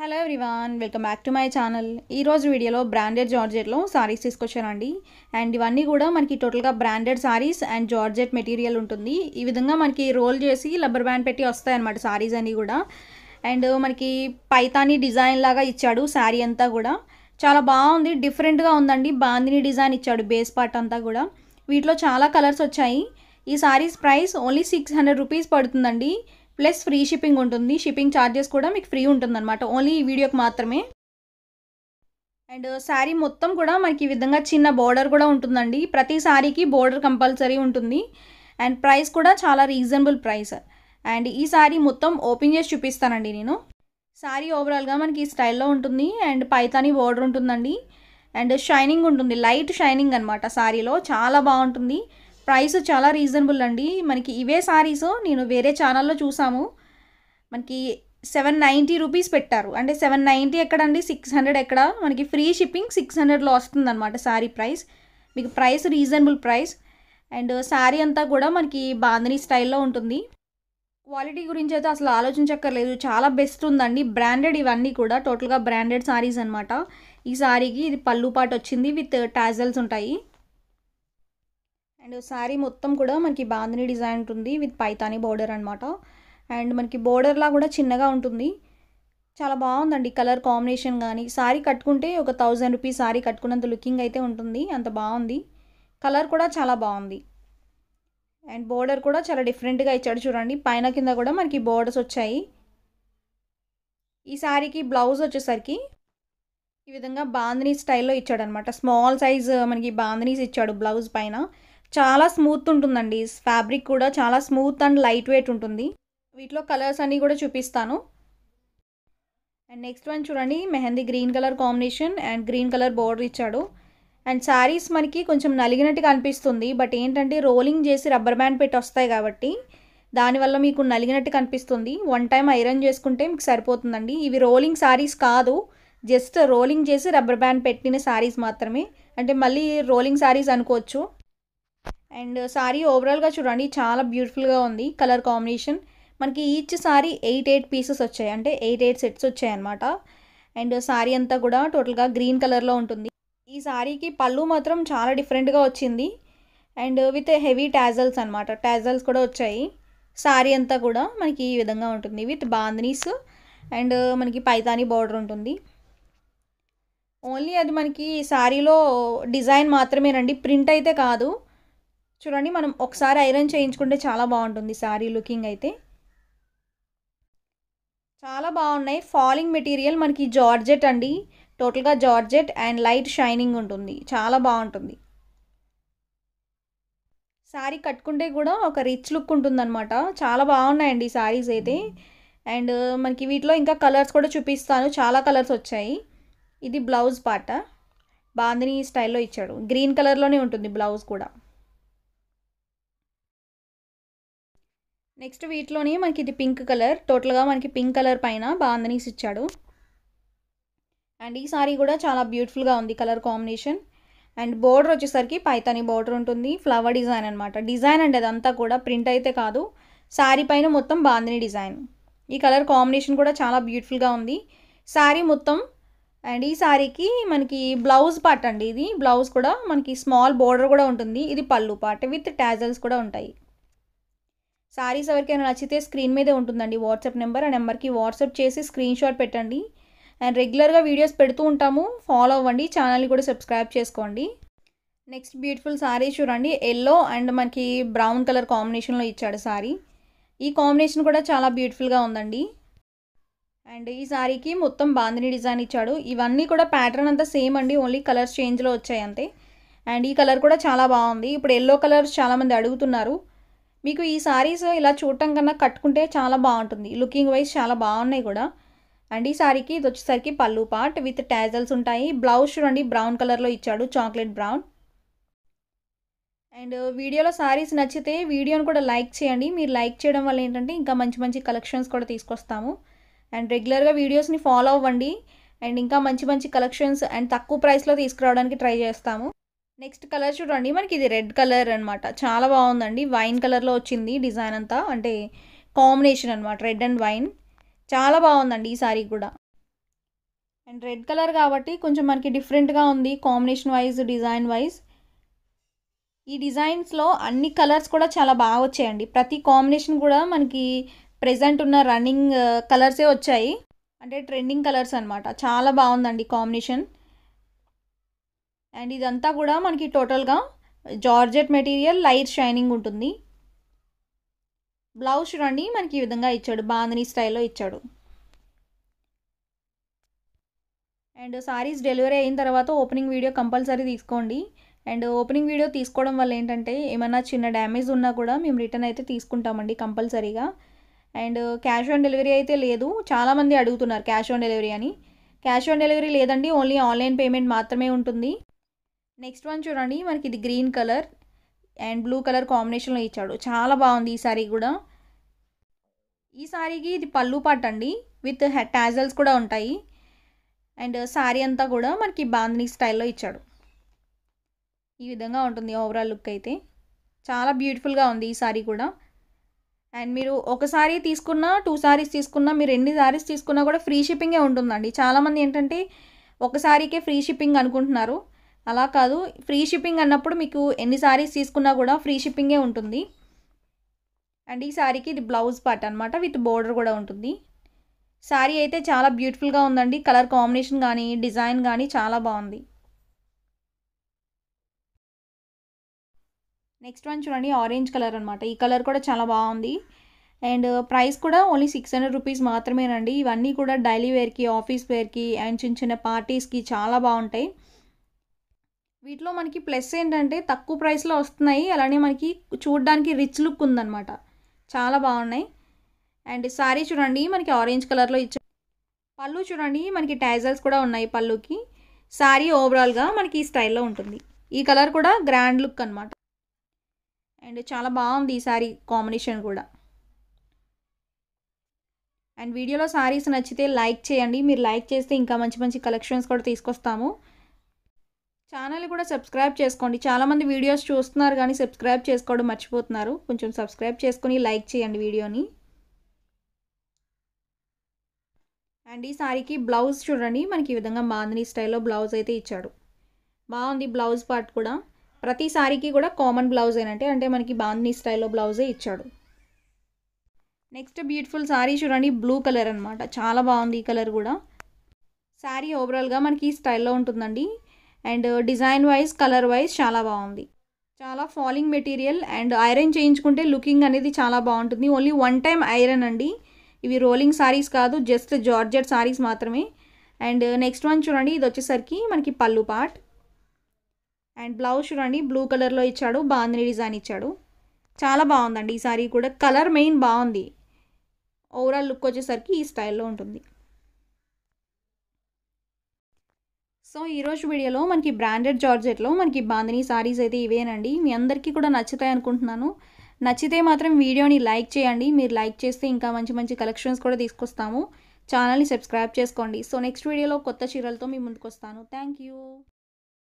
hello everyone welcome back to my channel ఈరోజు వీడియోలో branded జార్జెట్లో saris తీసుకొచ్చానండి అండ్ ఇవన్నీ కూడా మనకి టోటల్గా branded saris and georgette material ఉంటుంది ఈ విధంగా మనకి రోల్ చేసి లబ్బర్ బ్యాండ్ పెట్టి వస్తాయన్నమాట సారీస్ అన్నీ కూడా అండ్ మనకి పైతాని డిజైన్ లాగా ఇచ్చాడు శారీ అంతా కూడా చాలా బాగుంది డిఫరెంట్గా ఉందండి బాందిని డిజైన్ ఇచ్చాడు బేస్ పార్ట్ అంతా కూడా వీటిలో చాలా కలర్స్ వచ్చాయి ఈ saris price only six hundred rupees పడుతుందండి ప్లస్ ఫ్రీ షిప్పింగ్ ఉంటుంది షిప్పింగ్ ఛార్జెస్ కూడా మీకు ఫ్రీ ఉంటుంది అనమాట ఓన్లీ ఈ వీడియోకి మాత్రమే అండ్ శారీ మొత్తం కూడా మనకి ఈ విధంగా చిన్న బోర్డర్ కూడా ఉంటుందండి ప్రతి శారీకి బోర్డర్ కంపల్సరీ ఉంటుంది అండ్ ప్రైస్ కూడా చాలా రీజనబుల్ ప్రైస్ అండ్ ఈ శారీ మొత్తం ఓపెన్ చేసి చూపిస్తానండి నేను శారీ ఓవరాల్గా మనకి ఈ స్టైల్లో ఉంటుంది అండ్ పైతాని బోర్డర్ ఉంటుందండి అండ్ షైనింగ్ ఉంటుంది లైట్ షైనింగ్ అనమాట శారీలో చాలా బాగుంటుంది ప్రైస్ చాలా రీజనబుల్ అండి మనకి ఇవే శారీస్ నేను వేరే ఛానల్లో చూసాము మనకి సెవెన్ నైంటీ రూపీస్ పెట్టారు అంటే సెవెన్ నైంటీ ఎక్కడండి సిక్స్ హండ్రెడ్ ఎక్కడ మనకి ఫ్రీ షిప్పింగ్ సిక్స్ హండ్రెడ్లో వస్తుందన్నమాట శారీ ప్రైస్ మీకు price reasonable price and sari అంతా కూడా మనకి బాంధనీ స్టైల్లో ఉంటుంది క్వాలిటీ గురించి అయితే అసలు ఆలోచించక్కర్లేదు చాలా బెస్ట్ ఉందండి బ్రాండెడ్ ఇవన్నీ కూడా టోటల్గా బ్రాండెడ్ శారీస్ అనమాట ఈ శారీకి ఇది పళ్ళు పాటు వచ్చింది విత్ టాజల్స్ ఉంటాయి అండ్ శారీ మొత్తం కూడా మనకి బాందిని డిజైన్ ఉంటుంది విత్ పైతానీ బోర్డర్ అనమాట అండ్ మనకి బోర్డర్లా కూడా చిన్నగా ఉంటుంది చాలా బాగుందండి కలర్ కాంబినేషన్ కానీ శారీ కట్టుకుంటే ఒక థౌజండ్ రూపీస్ శారీ కట్టుకున్నంత లుకింగ్ అయితే ఉంటుంది అంత బాగుంది కలర్ కూడా చాలా బాగుంది అండ్ బోర్డర్ కూడా చాలా డిఫరెంట్గా ఇచ్చాడు చూడండి పైన కింద కూడా మనకి బోర్డర్స్ వచ్చాయి ఈ శారీకి బ్లౌజ్ వచ్చేసరికి ఈ విధంగా బాందినీ స్టైల్లో ఇచ్చాడు అనమాట స్మాల్ సైజ్ మనకి బాందినీస్ ఇచ్చాడు బ్లౌజ్ పైన చాలా స్మూత్ ఉంటుందండి ఫ్యాబ్రిక్ కూడా చాలా స్మూత్ అండ్ లైట్ వెయిట్ ఉంటుంది వీటిలో కలర్స్ అన్నీ కూడా చూపిస్తాను అండ్ నెక్స్ట్ వన్ చూడండి mehndi green colour combination and green colour border ఇచ్చాడు అండ్ శారీస్ మనకి కొంచెం నలిగినట్టుగా అనిపిస్తుంది బట్ ఏంటంటే రోలింగ్ చేసి రబ్బర్ బ్యాండ్ పెట్టి వస్తాయి కాబట్టి దానివల్ల మీకు నలిగినట్టు కనిపిస్తుంది వన్ టైం ఐరన్ చేసుకుంటే మీకు సరిపోతుందండి ఇవి రోలింగ్ శారీస్ కాదు జస్ట్ రోలింగ్ చేసి రబ్బర్ బ్యాండ్ పెట్టిన శారీస్ మాత్రమే అంటే మళ్ళీ రోలింగ్ శారీస్ అనుకోవచ్చు అండ్ సారీ ఓవరాల్గా చూడండి చాలా బ్యూటిఫుల్గా ఉంది కలర్ కాంబినేషన్ మనకి each sari eight eight pieces వచ్చాయి అంటే ఎయిట్ ఎయిట్ సెట్స్ వచ్చాయి అనమాట అండ్ సారీ అంతా కూడా టోటల్గా గ్రీన్ కలర్లో ఉంటుంది ఈ సారీకి పళ్ళు మాత్రం చాలా డిఫరెంట్గా వచ్చింది అండ్ విత్ హెవీ ట్యాజల్స్ అనమాట ట్యాజల్స్ కూడా వచ్చాయి సారీ అంతా కూడా మనకి ఈ విధంగా ఉంటుంది విత్ బాందనీస్ అండ్ మనకి పైతానీ బార్డర్ ఉంటుంది ఓన్లీ అది మనకి సారీలో డిజైన్ మాత్రమేనండి ప్రింట్ అయితే కాదు చూడండి మనం ఒకసారి ఐరన్ చేయించుకుంటే చాలా బాగుంటుంది శారీ లుకింగ్ అయితే చాలా బాగున్నాయి ఫాలింగ్ మెటీరియల్ మనకి జార్జెట్ అండి టోటల్గా జార్జెట్ అండ్ లైట్ షైనింగ్ ఉంటుంది చాలా బాగుంటుంది శారీ కట్టుకుంటే కూడా ఒక రిచ్ లుక్ ఉంటుందన్నమాట చాలా బాగున్నాయండి శారీస్ అయితే అండ్ మనకి వీటిలో ఇంకా కలర్స్ కూడా చూపిస్తాను చాలా కలర్స్ వచ్చాయి ఇది బ్లౌజ్ పాట బాందిని స్టైల్లో ఇచ్చాడు గ్రీన్ కలర్లోనే ఉంటుంది బ్లౌజ్ కూడా నెక్స్ట్ వీటిలోని మనకి ఇది పింక్ కలర్ టోటల్గా మనకి పింక్ కలర్ పైన బాందనీస్ ఇచ్చాడు అండ్ ఈ సారీ కూడా చాలా బ్యూటిఫుల్గా ఉంది కలర్ కాంబినేషన్ అండ్ బోర్డర్ వచ్చేసరికి పైతాని బోర్డర్ ఉంటుంది ఫ్లవర్ డిజైన్ అనమాట డిజైన్ అండి అదంతా కూడా ప్రింట్ అయితే కాదు శారీ పైన మొత్తం బాందిని డిజైన్ ఈ కలర్ కాంబినేషన్ కూడా చాలా బ్యూటిఫుల్గా ఉంది శారీ మొత్తం అండ్ ఈ శారీకి మనకి బ్లౌజ్ పార్ట్ అండి ఇది బ్లౌజ్ కూడా మనకి స్మాల్ బోర్డర్ కూడా ఉంటుంది ఇది పళ్ళు పార్ట్ విత్ ట్యాజల్స్ కూడా ఉంటాయి శారీస్ ఎవరికైనా నచ్చితే స్క్రీన్ మీదే ఉంటుందండి వాట్సాప్ నెంబర్ ఆ నెంబర్కి వాట్సాప్ చేసి స్క్రీన్ షాట్ పెట్టండి అండ్ రెగ్యులర్గా వీడియోస్ పెడుతూ ఉంటాము ఫాలో అవ్వండి ఛానల్ని కూడా సబ్స్క్రైబ్ చేసుకోండి నెక్స్ట్ బ్యూటిఫుల్ సారీ చూడండి ఎల్లో అండ్ మనకి బ్రౌన్ కలర్ కాంబినేషన్లో ఇచ్చాడు సారీ ఈ కాంబినేషన్ కూడా చాలా బ్యూటిఫుల్గా ఉందండి అండ్ ఈ సారీకి మొత్తం బాందిని డిజైన్ ఇచ్చాడు ఇవన్నీ కూడా ప్యాటర్న్ అంతా సేమ్ అండి ఓన్లీ కలర్స్ చేంజ్లో వచ్చాయి అంతే అండ్ ఈ కలర్ కూడా చాలా బాగుంది ఇప్పుడు ఎల్లో కలర్స్ చాలామంది అడుగుతున్నారు మీకు ఈ సారీస్ ఇలా చూడటం కన్నా కట్టుకుంటే చాలా బాగుంటుంది లుకింగ్ వైజ్ చాలా బాగున్నాయి కూడా అండ్ ఈ సారీకి ఇది వచ్చేసరికి పళ్ళు పార్ట్ విత్ ట్యాజల్స్ ఉంటాయి బ్లౌజ్ చూడండి బ్రౌన్ కలర్లో ఇచ్చాడు చాక్లెట్ బ్రౌన్ అండ్ వీడియోలో సారీస్ నచ్చితే వీడియోని కూడా లైక్ చేయండి మీరు లైక్ చేయడం వల్ల ఏంటంటే ఇంకా మంచి మంచి కలెక్షన్స్ కూడా తీసుకొస్తాము అండ్ రెగ్యులర్గా వీడియోస్ని ఫాలో అవ్వండి అండ్ ఇంకా మంచి మంచి కలెక్షన్స్ అండ్ తక్కువ ప్రైస్లో తీసుకురావడానికి ట్రై చేస్తాము నెక్స్ట్ కలర్ చూడండి మనకి ఇది రెడ్ కలర్ అనమాట చాలా బాగుందండి వైన్ కలర్లో వచ్చింది డిజైన్ అంతా అంటే కాంబినేషన్ అనమాట రెడ్ అండ్ వైన్ చాలా బాగుందండి ఈ సారీ కూడా అండ్ రెడ్ కలర్ కాబట్టి కొంచెం మనకి డిఫరెంట్గా ఉంది కాంబినేషన్ వైజ్ డిజైన్ వైజ్ ఈ డిజైన్స్లో అన్ని కలర్స్ కూడా చాలా బాగా వచ్చాయండి ప్రతి కాంబినేషన్ కూడా మనకి ప్రజెంట్ ఉన్న రన్నింగ్ కలర్సే uh, వచ్చాయి అంటే ట్రెండింగ్ కలర్స్ అనమాట చాలా బాగుందండి కాంబినేషన్ అండ్ ఇదంతా కూడా మనకి టోటల్గా జార్జెట్ మెటీరియల్ లైట్ షైనింగ్ ఉంటుంది బ్లౌజ్ చూడండి మనకి ఈ విధంగా ఇచ్చాడు బాందని స్టైల్లో ఇచ్చాడు అండ్ సారీస్ డెలివరీ అయిన తర్వాత ఓపెనింగ్ వీడియో కంపల్సరీ తీసుకోండి అండ్ ఓపెనింగ్ వీడియో తీసుకోవడం వల్ల ఏంటంటే ఏమైనా చిన్న డ్యామేజ్ ఉన్నా కూడా మేము రిటర్న్ అయితే తీసుకుంటామండి కంపల్సరీగా అండ్ క్యాష్ ఆన్ డెలివరీ అయితే లేదు చాలామంది అడుగుతున్నారు క్యాష్ ఆన్ డెలివరీ అని క్యాష్ ఆన్ డెలివరీ లేదండి ఓన్లీ ఆన్లైన్ పేమెంట్ మాత్రమే ఉంటుంది నెక్స్ట్ వన్ చూడండి మనకి ఇది green colour and blue colour కాంబినేషన్లో ఇచ్చాడు చాలా బాగుంది ఈ సారీ కూడా ఈ సారీకి ఇది పళ్ళు పాట అండి విత్ టాజల్స్ కూడా ఉంటాయి అండ్ సారీ అంతా కూడా మనకి బాంధనీ స్టైల్లో ఇచ్చాడు ఈ విధంగా ఉంటుంది ఓవరాల్ లుక్ అయితే చాలా బ్యూటిఫుల్గా ఉంది ఈ సారీ కూడా అండ్ మీరు ఒక సారీ తీసుకున్నా టూ సారీస్ తీసుకున్నా మీరు ఎన్ని సారీస్ తీసుకున్నా కూడా ఫ్రీ షిప్పింగే ఉంటుందండి చాలామంది ఏంటంటే ఒక సారీకే ఫ్రీ షిప్పింగ్ అనుకుంటున్నారు అలా కాదు ఫ్రీ షిప్పింగ్ అన్నప్పుడు మీకు ఎన్ని శారీస్ తీసుకున్నా కూడా ఫ్రీ షిప్పింగే ఉంటుంది అండ్ ఈ శారీకి ఇది బ్లౌజ్ పార్ట్ అనమాట విత్ బోర్డర్ కూడా ఉంటుంది శారీ అయితే చాలా బ్యూటిఫుల్గా ఉందండి కలర్ కాంబినేషన్ కానీ డిజైన్ కానీ చాలా బాగుంది నెక్స్ట్ వన్ చూడండి ఆరెంజ్ కలర్ అనమాట ఈ కలర్ కూడా చాలా బాగుంది అండ్ ప్రైస్ కూడా ఓన్లీ సిక్స్ హండ్రెడ్ రూపీస్ మాత్రమేనండి ఇవన్నీ కూడా డైలీ వేర్కి ఆఫీస్ వేర్కి అండ్ చిన్న చిన్న పార్టీస్కి చాలా బాగుంటాయి వీటిలో మనకి ప్లస్ ఏంటంటే తక్కువ ప్రైస్లో వస్తున్నాయి అలానే మనకి చూడడానికి రిచ్ లుక్ ఉందన్నమాట చాలా బాగున్నాయి అండ్ శారీ చూడండి మనకి ఆరెంజ్ కలర్లో ఇచ్చా పళ్ళు చూడండి మనకి టైజల్స్ కూడా ఉన్నాయి పళ్ళుకి శారీ ఓవరాల్గా మనకి ఈ స్టైల్లో ఉంటుంది ఈ కలర్ కూడా గ్రాండ్ లుక్ అనమాట అండ్ చాలా బాగుంది ఈ శారీ కాంబినేషన్ కూడా అండ్ వీడియోలో శారీస్ నచ్చితే లైక్ చేయండి మీరు లైక్ చేస్తే ఇంకా మంచి మంచి కలెక్షన్స్ కూడా తీసుకొస్తాము ఛానల్ కూడా సబ్స్క్రైబ్ చేసుకోండి చాలామంది వీడియోస్ చూస్తున్నారు కానీ సబ్స్క్రైబ్ చేసుకోవడం మర్చిపోతున్నారు కొంచెం సబ్స్క్రైబ్ చేసుకుని లైక్ చేయండి వీడియోని అండ్ ఈ సారీకి బ్లౌజ్ చూడండి మనకి ఈ విధంగా బాంధనీ స్టైల్లో బ్లౌజ్ అయితే ఇచ్చాడు బాగుంది బ్లౌజ్ పార్ట్ కూడా ప్రతి సారీకి కూడా కామన్ బ్లౌజ్ ఏనంటే అంటే మనకి బాంధనీ స్టైల్లో బ్లౌజే ఇచ్చాడు నెక్స్ట్ బ్యూటిఫుల్ సారీ చూడండి బ్లూ కలర్ అనమాట చాలా బాగుంది ఈ కలర్ కూడా శారీ ఓవరాల్గా మనకి ఈ స్టైల్లో ఉంటుందండి and design wise colour wise చాలా బాగుంది చాలా ఫాలింగ్ మెటీరియల్ అండ్ ఐరన్ చేయించుకుంటే లుకింగ్ అనేది చాలా బాగుంటుంది ఓన్లీ వన్ టైం ఐరన్ అండి ఇవి రోలింగ్ సారీస్ కాదు జస్ట్ జార్జెట్ సారీస్ మాత్రమే అండ్ నెక్స్ట్ వన్ చూడండి ఇది వచ్చేసరికి మనకి పళ్ళు పార్ట్ అండ్ బ్లౌజ్ చూడండి బ్లూ కలర్లో ఇచ్చాడు బాందిని డిజైన్ ఇచ్చాడు చాలా బాగుందండి ఈ సారీ కూడా కలర్ మెయిన్ బాగుంది ఓవరాల్ లుక్ వచ్చేసరికి ఈ స్టైల్లో ఉంటుంది సో ఈరోజు వీడియోలో మనకి బ్రాండెడ్ జార్జెట్లో మనకి బాందిని సారీస్ అయితే ఇవేనండి మీ అందరికీ కూడా నచ్చుతాయి అనుకుంటున్నాను నచ్చితే మాత్రం వీడియోని లైక్ చేయండి మీరు లైక్ చేస్తే ఇంకా మంచి మంచి కలెక్షన్స్ కూడా తీసుకొస్తాము ఛానల్ని సబ్స్క్రైబ్ చేసుకోండి సో నెక్స్ట్ వీడియోలో కొత్త చీరలతో మీ ముందుకు వస్తాను థ్యాంక్